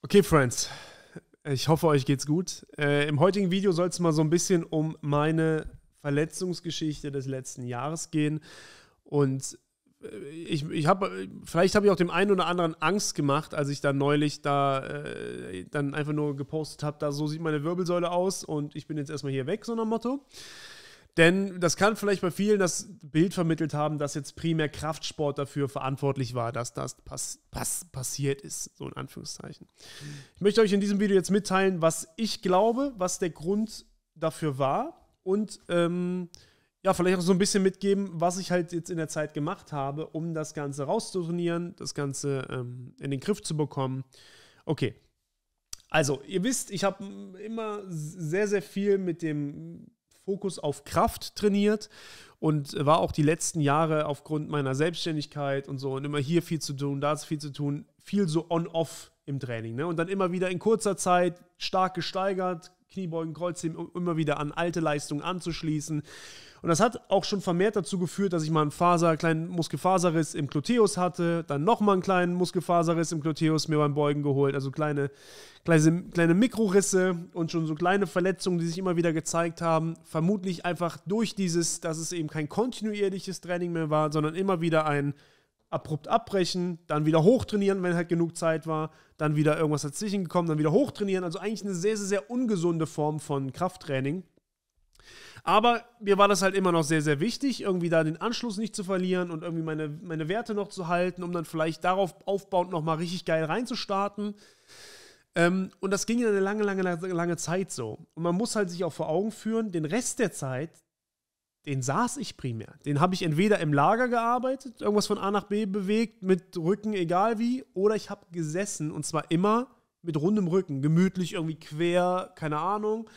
Okay, Friends. Ich hoffe, euch geht's gut. Äh, Im heutigen Video soll es mal so ein bisschen um meine Verletzungsgeschichte des letzten Jahres gehen. Und äh, ich, ich habe, vielleicht habe ich auch dem einen oder anderen Angst gemacht, als ich da neulich da äh, dann einfach nur gepostet habe, da so sieht meine Wirbelsäule aus und ich bin jetzt erstmal hier weg, so ein Motto. Denn das kann vielleicht bei vielen das Bild vermittelt haben, dass jetzt primär Kraftsport dafür verantwortlich war, dass das pass pass passiert ist, so in Anführungszeichen. Ich möchte euch in diesem Video jetzt mitteilen, was ich glaube, was der Grund dafür war und ähm, ja, vielleicht auch so ein bisschen mitgeben, was ich halt jetzt in der Zeit gemacht habe, um das Ganze rauszutonieren, das Ganze ähm, in den Griff zu bekommen. Okay. Also, ihr wisst, ich habe immer sehr, sehr viel mit dem Fokus auf Kraft trainiert und war auch die letzten Jahre aufgrund meiner Selbstständigkeit und so und immer hier viel zu tun, da ist viel zu tun, viel so on-off im Training. Ne? Und dann immer wieder in kurzer Zeit stark gesteigert, Kniebeugen, Kreuzheben, immer wieder an alte Leistungen anzuschließen. Und das hat auch schon vermehrt dazu geführt, dass ich mal einen Faser, kleinen Muskelfaserriss im Gluteus hatte, dann nochmal einen kleinen Muskelfaserriss im Gluteus mir beim Beugen geholt. Also kleine, kleine, kleine Mikrorisse und schon so kleine Verletzungen, die sich immer wieder gezeigt haben. Vermutlich einfach durch dieses, dass es eben kein kontinuierliches Training mehr war, sondern immer wieder ein abrupt abbrechen, dann wieder hochtrainieren, wenn halt genug Zeit war, dann wieder irgendwas dazwischen gekommen, dann wieder hochtrainieren. Also eigentlich eine sehr, sehr, sehr ungesunde Form von Krafttraining. Aber mir war das halt immer noch sehr, sehr wichtig, irgendwie da den Anschluss nicht zu verlieren und irgendwie meine, meine Werte noch zu halten, um dann vielleicht darauf aufbauend nochmal richtig geil reinzustarten. Ähm, und das ging ja eine lange, lange, lange Zeit so. Und man muss halt sich auch vor Augen führen, den Rest der Zeit, den saß ich primär. Den habe ich entweder im Lager gearbeitet, irgendwas von A nach B bewegt, mit Rücken, egal wie, oder ich habe gesessen und zwar immer mit rundem Rücken, gemütlich, irgendwie quer, keine Ahnung.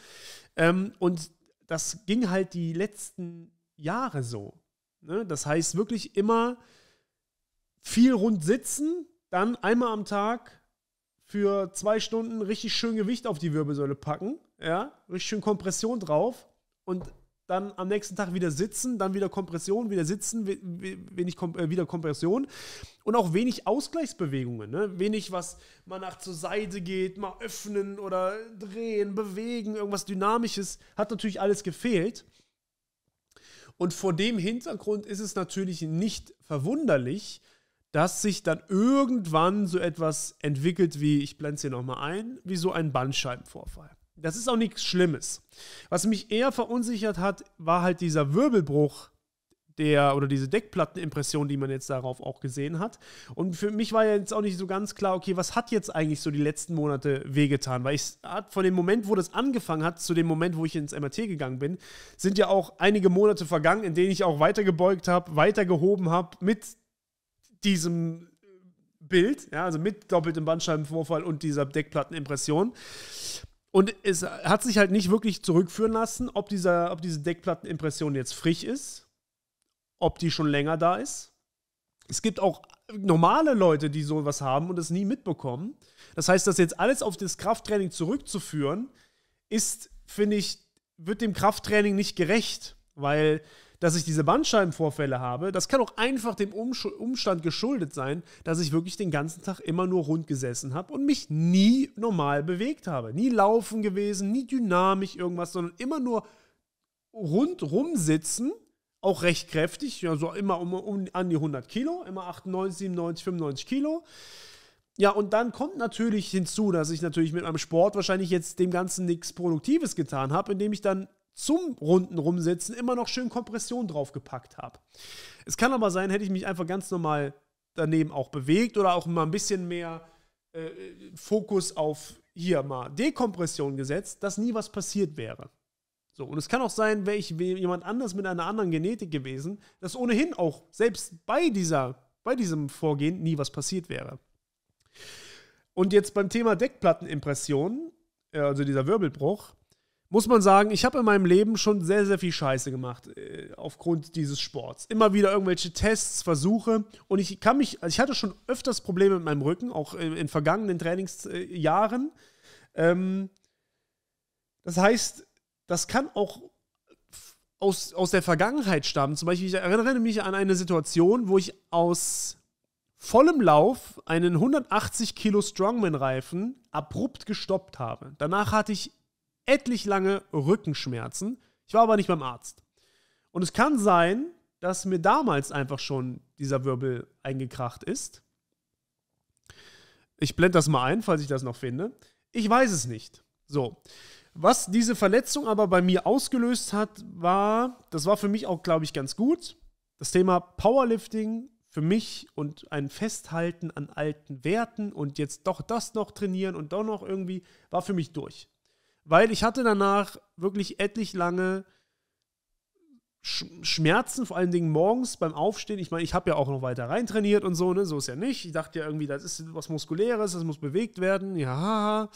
Ähm, und das ging halt die letzten Jahre so. Ne? Das heißt wirklich immer viel rund sitzen, dann einmal am Tag für zwei Stunden richtig schön Gewicht auf die Wirbelsäule packen, ja, richtig schön Kompression drauf und dann am nächsten Tag wieder sitzen, dann wieder Kompression, wieder sitzen, wenig Kom äh, wieder Kompression und auch wenig Ausgleichsbewegungen. Ne? Wenig, was mal nach zur Seite geht, mal öffnen oder drehen, bewegen, irgendwas Dynamisches. Hat natürlich alles gefehlt. Und vor dem Hintergrund ist es natürlich nicht verwunderlich, dass sich dann irgendwann so etwas entwickelt wie, ich blende es hier nochmal ein, wie so ein Bandscheibenvorfall. Das ist auch nichts Schlimmes. Was mich eher verunsichert hat, war halt dieser Wirbelbruch der oder diese Deckplattenimpression, die man jetzt darauf auch gesehen hat. Und für mich war ja jetzt auch nicht so ganz klar, okay, was hat jetzt eigentlich so die letzten Monate wehgetan? Weil ich von dem Moment, wo das angefangen hat, zu dem Moment, wo ich ins MRT gegangen bin, sind ja auch einige Monate vergangen, in denen ich auch weitergebeugt habe, weitergehoben habe mit diesem Bild, ja, also mit doppeltem Bandscheibenvorfall und dieser Deckplattenimpression. Und es hat sich halt nicht wirklich zurückführen lassen, ob, dieser, ob diese Deckplattenimpression jetzt frisch ist, ob die schon länger da ist. Es gibt auch normale Leute, die sowas haben und es nie mitbekommen. Das heißt, das jetzt alles auf das Krafttraining zurückzuführen, ist, finde ich, wird dem Krafttraining nicht gerecht, weil dass ich diese Bandscheibenvorfälle habe, das kann auch einfach dem Umstand geschuldet sein, dass ich wirklich den ganzen Tag immer nur rund gesessen habe und mich nie normal bewegt habe. Nie laufen gewesen, nie dynamisch irgendwas, sondern immer nur rundrum sitzen, auch recht kräftig, ja, so immer um, um, an die 100 Kilo, immer 98, 97, 95 Kilo. Ja, und dann kommt natürlich hinzu, dass ich natürlich mit meinem Sport wahrscheinlich jetzt dem Ganzen nichts Produktives getan habe, indem ich dann zum Runden rumsitzen immer noch schön Kompression draufgepackt habe. Es kann aber sein, hätte ich mich einfach ganz normal daneben auch bewegt oder auch mal ein bisschen mehr äh, Fokus auf hier mal Dekompression gesetzt, dass nie was passiert wäre. So, und es kann auch sein, wäre ich jemand anders mit einer anderen Genetik gewesen, dass ohnehin auch selbst bei, dieser, bei diesem Vorgehen nie was passiert wäre. Und jetzt beim Thema Deckplattenimpression, äh, also dieser Wirbelbruch, muss man sagen, ich habe in meinem Leben schon sehr, sehr viel Scheiße gemacht äh, aufgrund dieses Sports. Immer wieder irgendwelche Tests, Versuche und ich kann mich, also ich hatte schon öfters Probleme mit meinem Rücken, auch in, in vergangenen Trainingsjahren. Äh, ähm, das heißt, das kann auch aus, aus der Vergangenheit stammen. Zum Beispiel, ich erinnere mich an eine Situation, wo ich aus vollem Lauf einen 180 Kilo Strongman-Reifen abrupt gestoppt habe. Danach hatte ich etlich lange Rückenschmerzen. Ich war aber nicht beim Arzt. Und es kann sein, dass mir damals einfach schon dieser Wirbel eingekracht ist. Ich blende das mal ein, falls ich das noch finde. Ich weiß es nicht. So. Was diese Verletzung aber bei mir ausgelöst hat, war, das war für mich auch, glaube ich, ganz gut. Das Thema Powerlifting für mich und ein Festhalten an alten Werten und jetzt doch das noch trainieren und doch noch irgendwie, war für mich durch. Weil ich hatte danach wirklich etlich lange Schmerzen, vor allen Dingen morgens beim Aufstehen. Ich meine, ich habe ja auch noch weiter reintrainiert und so, ne? So ist ja nicht. Ich dachte ja irgendwie, das ist was Muskuläres, das muss bewegt werden. Ja.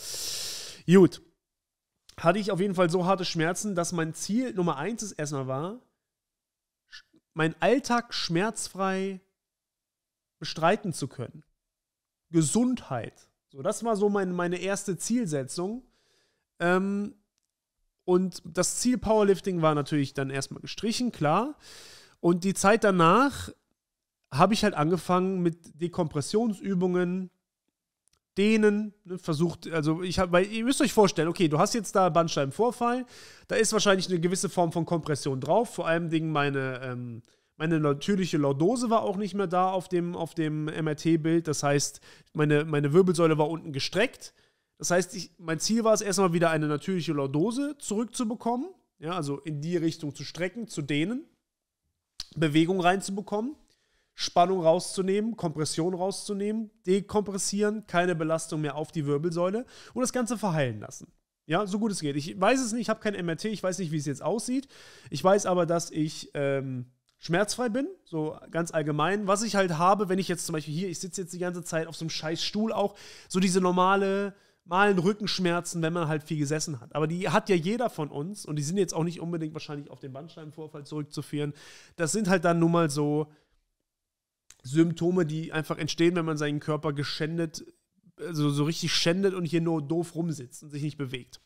Gut. Hatte ich auf jeden Fall so harte Schmerzen, dass mein Ziel Nummer eins ist erstmal war, meinen Alltag schmerzfrei bestreiten zu können. Gesundheit. So, das war so mein, meine erste Zielsetzung. Ähm, und das Ziel Powerlifting war natürlich dann erstmal gestrichen, klar. Und die Zeit danach habe ich halt angefangen mit Dekompressionsübungen, dehnen, ne, versucht, also ich habe, weil ihr müsst euch vorstellen, okay, du hast jetzt da Bandscheibenvorfall, da ist wahrscheinlich eine gewisse Form von Kompression drauf, vor allem Dingen meine, ähm, meine natürliche Lordose war auch nicht mehr da auf dem, auf dem MRT-Bild, das heißt, meine, meine Wirbelsäule war unten gestreckt das heißt, ich, mein Ziel war es erstmal wieder eine natürliche Lordose zurückzubekommen, ja, also in die Richtung zu strecken, zu dehnen, Bewegung reinzubekommen, Spannung rauszunehmen, Kompression rauszunehmen, dekompressieren, keine Belastung mehr auf die Wirbelsäule und das Ganze verheilen lassen. Ja, so gut es geht. Ich weiß es nicht, ich habe kein MRT, ich weiß nicht, wie es jetzt aussieht. Ich weiß aber, dass ich ähm, schmerzfrei bin, so ganz allgemein. Was ich halt habe, wenn ich jetzt zum Beispiel hier, ich sitze jetzt die ganze Zeit auf so einem scheiß Stuhl auch, so diese normale malen Rückenschmerzen, wenn man halt viel gesessen hat. Aber die hat ja jeder von uns und die sind jetzt auch nicht unbedingt wahrscheinlich auf den Bandscheibenvorfall zurückzuführen. Das sind halt dann nun mal so Symptome, die einfach entstehen, wenn man seinen Körper geschändet, also so richtig schändet und hier nur doof rumsitzt und sich nicht bewegt.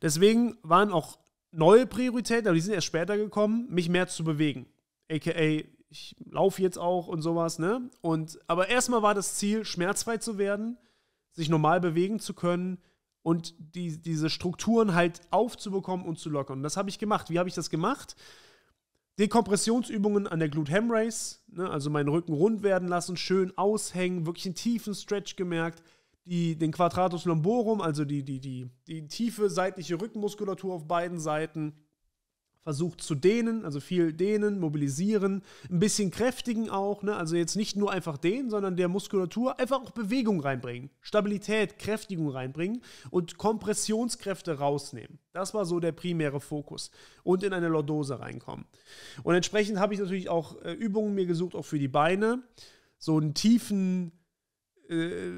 Deswegen waren auch neue Prioritäten, aber die sind erst später gekommen, mich mehr zu bewegen. AKA, ich laufe jetzt auch und sowas, ne? Und, aber erstmal war das Ziel, schmerzfrei zu werden sich normal bewegen zu können und die, diese Strukturen halt aufzubekommen und zu lockern. Und das habe ich gemacht. Wie habe ich das gemacht? Dekompressionsübungen an der Glute Ham Race, ne, also meinen Rücken rund werden lassen, schön aushängen, wirklich einen tiefen Stretch gemerkt, die, den Quadratus lumborum, also die, die, die, die tiefe seitliche Rückenmuskulatur auf beiden Seiten, versucht zu dehnen, also viel dehnen, mobilisieren, ein bisschen kräftigen auch, ne? also jetzt nicht nur einfach dehnen, sondern der Muskulatur einfach auch Bewegung reinbringen, Stabilität, Kräftigung reinbringen und Kompressionskräfte rausnehmen. Das war so der primäre Fokus und in eine Lordose reinkommen. Und entsprechend habe ich natürlich auch äh, Übungen mir gesucht, auch für die Beine, so einen tiefen, äh,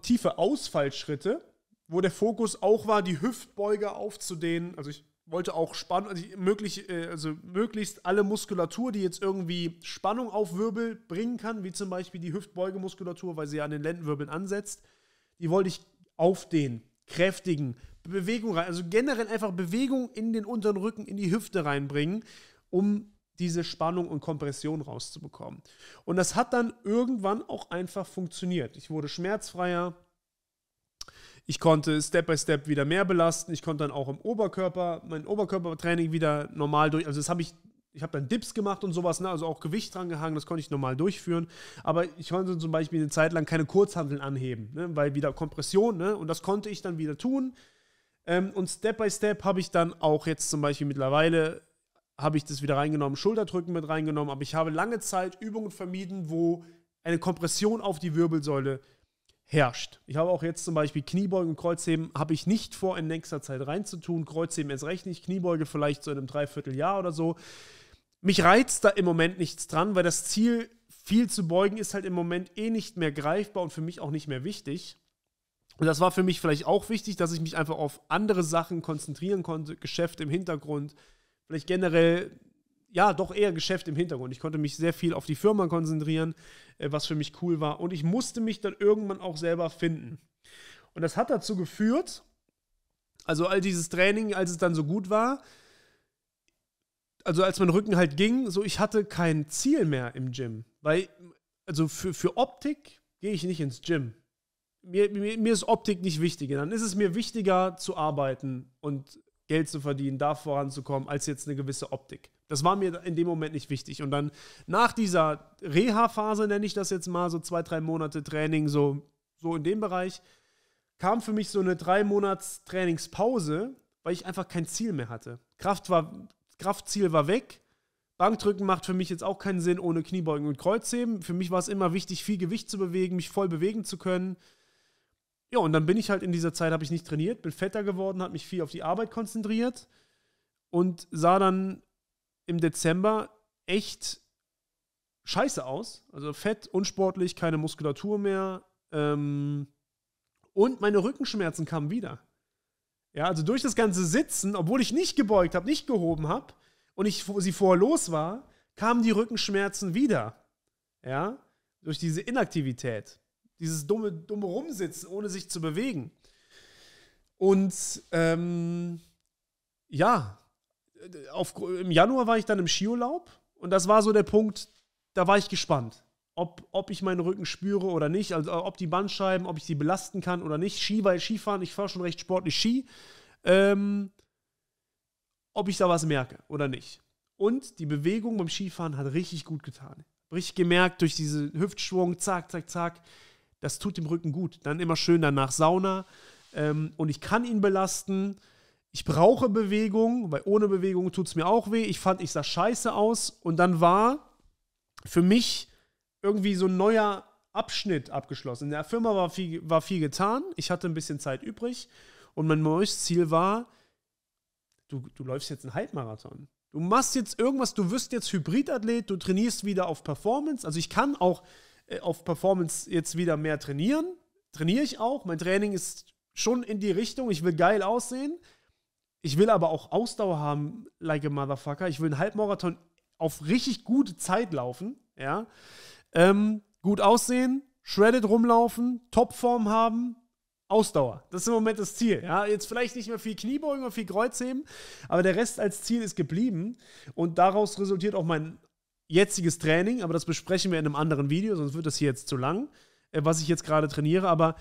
tiefe Ausfallschritte, wo der Fokus auch war, die Hüftbeuge aufzudehnen, also ich wollte auch Spannung, also möglich, äh, also möglichst alle Muskulatur, die jetzt irgendwie Spannung auf Wirbel bringen kann, wie zum Beispiel die Hüftbeugemuskulatur, weil sie ja an den Lendenwirbeln ansetzt, die wollte ich aufdehnen, kräftigen, Bewegung rein, also generell einfach Bewegung in den unteren Rücken, in die Hüfte reinbringen, um diese Spannung und Kompression rauszubekommen. Und das hat dann irgendwann auch einfach funktioniert. Ich wurde schmerzfreier, ich konnte Step by Step wieder mehr belasten. Ich konnte dann auch im Oberkörper, mein Oberkörpertraining wieder normal durch. Also das habe ich, ich habe dann Dips gemacht und sowas, ne? also auch Gewicht dran gehangen, das konnte ich normal durchführen. Aber ich konnte zum Beispiel eine Zeit lang keine Kurzhandeln anheben, ne? weil wieder Kompression, ne? Und das konnte ich dann wieder tun. Ähm, und Step by Step habe ich dann auch jetzt zum Beispiel mittlerweile habe ich das wieder reingenommen, Schulterdrücken mit reingenommen, aber ich habe lange Zeit Übungen vermieden, wo eine Kompression auf die Wirbelsäule herrscht. Ich habe auch jetzt zum Beispiel Kniebeugen und Kreuzheben, habe ich nicht vor, in nächster Zeit reinzutun. Kreuzheben erst recht nicht, Kniebeuge vielleicht so in einem Dreivierteljahr oder so. Mich reizt da im Moment nichts dran, weil das Ziel, viel zu beugen, ist halt im Moment eh nicht mehr greifbar und für mich auch nicht mehr wichtig. Und das war für mich vielleicht auch wichtig, dass ich mich einfach auf andere Sachen konzentrieren konnte, Geschäfte im Hintergrund, vielleicht generell ja, doch eher Geschäft im Hintergrund. Ich konnte mich sehr viel auf die Firma konzentrieren, äh, was für mich cool war. Und ich musste mich dann irgendwann auch selber finden. Und das hat dazu geführt, also all dieses Training, als es dann so gut war, also als mein Rücken halt ging, so ich hatte kein Ziel mehr im Gym. Weil, also für, für Optik gehe ich nicht ins Gym. Mir, mir, mir ist Optik nicht wichtiger. Dann ist es mir wichtiger zu arbeiten und Geld zu verdienen, da voranzukommen, als jetzt eine gewisse Optik. Das war mir in dem Moment nicht wichtig. Und dann nach dieser Reha-Phase, nenne ich das jetzt mal, so zwei, drei Monate Training, so, so in dem Bereich, kam für mich so eine drei Monats Trainingspause, weil ich einfach kein Ziel mehr hatte. Kraft war, Kraftziel war weg. Bankdrücken macht für mich jetzt auch keinen Sinn ohne Kniebeugen und Kreuzheben. Für mich war es immer wichtig, viel Gewicht zu bewegen, mich voll bewegen zu können. Ja, und dann bin ich halt in dieser Zeit, habe ich nicht trainiert, bin fetter geworden, habe mich viel auf die Arbeit konzentriert und sah dann im Dezember echt scheiße aus. Also fett, unsportlich, keine Muskulatur mehr. Ähm, und meine Rückenschmerzen kamen wieder. Ja, also durch das ganze Sitzen, obwohl ich nicht gebeugt habe, nicht gehoben habe und ich sie vorher los war, kamen die Rückenschmerzen wieder. Ja, durch diese Inaktivität. Dieses dumme, dumme Rumsitzen, ohne sich zu bewegen. Und ähm, ja, auf, im Januar war ich dann im Skiurlaub und das war so der Punkt, da war ich gespannt, ob, ob ich meinen Rücken spüre oder nicht, also äh, ob die Bandscheiben, ob ich sie belasten kann oder nicht. Ski, weil Skifahren, ich fahre schon recht sportlich Ski, ähm, ob ich da was merke oder nicht. Und die Bewegung beim Skifahren hat richtig gut getan. Richtig gemerkt durch diesen Hüftschwung, zack, zack, zack das tut dem Rücken gut. Dann immer schön danach Sauna. Ähm, und ich kann ihn belasten. Ich brauche Bewegung, weil ohne Bewegung tut es mir auch weh. Ich fand, ich sah scheiße aus. Und dann war für mich irgendwie so ein neuer Abschnitt abgeschlossen. In der Firma war viel, war viel getan. Ich hatte ein bisschen Zeit übrig. Und mein neues Ziel war, du, du läufst jetzt einen Halbmarathon. Du machst jetzt irgendwas, du wirst jetzt Hybridathlet, du trainierst wieder auf Performance. Also ich kann auch äh, auf Performance jetzt wieder mehr trainieren. Trainiere ich auch. Mein Training ist schon in die Richtung. Ich will geil aussehen. Ich will aber auch Ausdauer haben, like a motherfucker. Ich will einen Halbmarathon auf richtig gute Zeit laufen. Ja. Ähm, gut aussehen, shredded rumlaufen, Topform haben, Ausdauer. Das ist im Moment das Ziel. Ja, jetzt vielleicht nicht mehr viel Kniebeugen und viel Kreuzheben, aber der Rest als Ziel ist geblieben und daraus resultiert auch mein jetziges Training, aber das besprechen wir in einem anderen Video, sonst wird das hier jetzt zu lang, äh, was ich jetzt gerade trainiere. Aber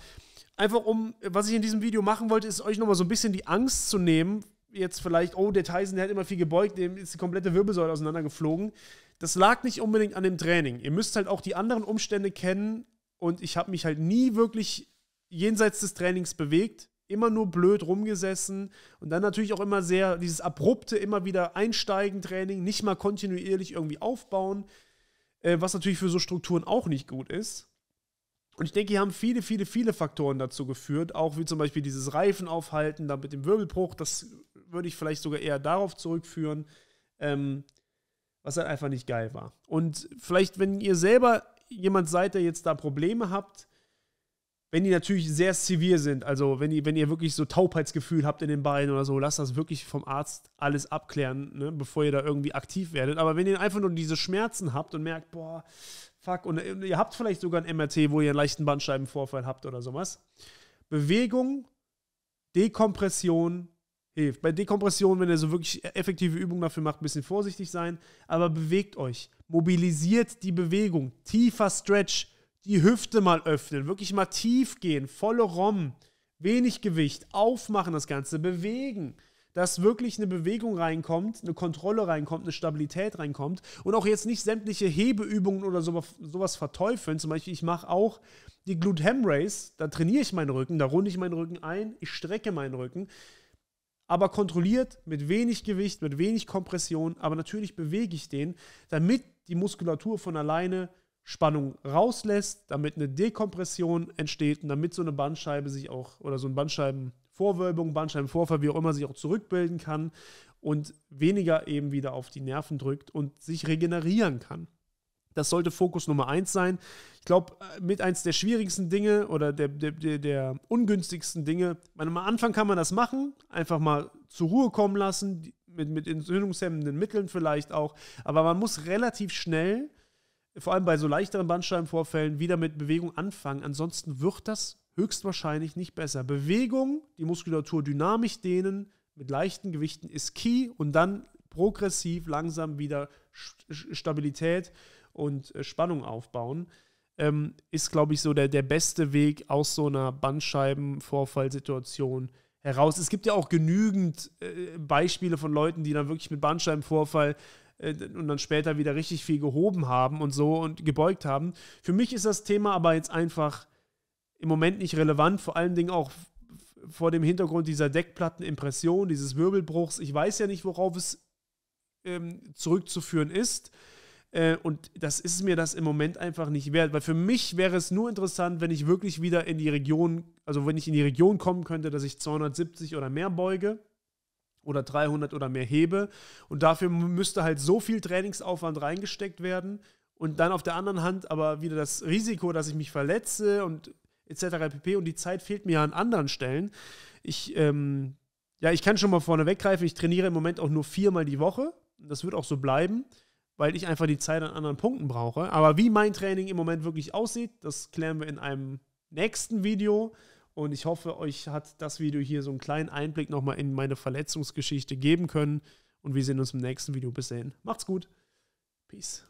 einfach um, was ich in diesem Video machen wollte, ist euch nochmal so ein bisschen die Angst zu nehmen. Jetzt vielleicht, oh, der Tyson, der hat immer viel gebeugt, dem ist die komplette Wirbelsäule auseinandergeflogen. Das lag nicht unbedingt an dem Training. Ihr müsst halt auch die anderen Umstände kennen und ich habe mich halt nie wirklich jenseits des Trainings bewegt immer nur blöd rumgesessen und dann natürlich auch immer sehr dieses abrupte, immer wieder einsteigen Training, nicht mal kontinuierlich irgendwie aufbauen, äh, was natürlich für so Strukturen auch nicht gut ist. Und ich denke, hier haben viele, viele, viele Faktoren dazu geführt, auch wie zum Beispiel dieses Reifen aufhalten, dann mit dem Wirbelbruch, das würde ich vielleicht sogar eher darauf zurückführen, ähm, was halt einfach nicht geil war. Und vielleicht, wenn ihr selber jemand seid, der jetzt da Probleme habt, wenn die natürlich sehr zivil sind, also wenn, die, wenn ihr wirklich so Taubheitsgefühl habt in den Beinen oder so, lasst das wirklich vom Arzt alles abklären, ne, bevor ihr da irgendwie aktiv werdet. Aber wenn ihr einfach nur diese Schmerzen habt und merkt, boah, fuck, und ihr habt vielleicht sogar ein MRT, wo ihr einen leichten Bandscheibenvorfall habt oder sowas. Bewegung, Dekompression hilft. Bei Dekompression, wenn ihr so wirklich effektive Übungen dafür macht, ein bisschen vorsichtig sein, aber bewegt euch. Mobilisiert die Bewegung. Tiefer Stretch die Hüfte mal öffnen, wirklich mal tief gehen, volle Rom, wenig Gewicht, aufmachen das Ganze, bewegen, dass wirklich eine Bewegung reinkommt, eine Kontrolle reinkommt, eine Stabilität reinkommt und auch jetzt nicht sämtliche Hebeübungen oder sowas, sowas verteufeln. Zum Beispiel, ich mache auch die Glute Ham Race, da trainiere ich meinen Rücken, da runde ich meinen Rücken ein, ich strecke meinen Rücken aber kontrolliert, mit wenig Gewicht, mit wenig Kompression, aber natürlich bewege ich den, damit die Muskulatur von alleine Spannung rauslässt, damit eine Dekompression entsteht und damit so eine Bandscheibe sich auch oder so ein Bandscheibenvorwölbung, Bandscheibenvorfall, wie auch immer, sich auch zurückbilden kann und weniger eben wieder auf die Nerven drückt und sich regenerieren kann. Das sollte Fokus Nummer eins sein. Ich glaube, mit eins der schwierigsten Dinge oder der, der, der ungünstigsten Dinge. Meine, am Anfang kann man das machen, einfach mal zur Ruhe kommen lassen, mit, mit entzündungshemmenden Mitteln vielleicht auch. Aber man muss relativ schnell vor allem bei so leichteren Bandscheibenvorfällen wieder mit Bewegung anfangen. Ansonsten wird das höchstwahrscheinlich nicht besser. Bewegung, die Muskulatur dynamisch dehnen mit leichten Gewichten ist key und dann progressiv langsam wieder Stabilität und äh, Spannung aufbauen. Ähm, ist, glaube ich, so der, der beste Weg aus so einer Bandscheibenvorfallsituation heraus. Es gibt ja auch genügend äh, Beispiele von Leuten, die dann wirklich mit Bandscheibenvorfall äh, und dann später wieder richtig viel gehoben haben und so und gebeugt haben. Für mich ist das Thema aber jetzt einfach im Moment nicht relevant, vor allen Dingen auch vor dem Hintergrund dieser Deckplattenimpression, dieses Wirbelbruchs. Ich weiß ja nicht, worauf es ähm, zurückzuführen ist. Äh, und das ist mir das im Moment einfach nicht wert, weil für mich wäre es nur interessant, wenn ich wirklich wieder in die Region, also wenn ich in die Region kommen könnte, dass ich 270 oder mehr beuge oder 300 oder mehr hebe. Und dafür müsste halt so viel Trainingsaufwand reingesteckt werden. Und dann auf der anderen Hand aber wieder das Risiko, dass ich mich verletze und etc. pp. Und die Zeit fehlt mir an anderen Stellen. Ich, ähm, ja, ich kann schon mal vorne weggreifen. Ich trainiere im Moment auch nur viermal die Woche. Das wird auch so bleiben, weil ich einfach die Zeit an anderen Punkten brauche. Aber wie mein Training im Moment wirklich aussieht, das klären wir in einem nächsten Video. Und ich hoffe, euch hat das Video hier so einen kleinen Einblick nochmal in meine Verletzungsgeschichte geben können. Und wir sehen uns im nächsten Video. Bis dahin. Macht's gut. Peace.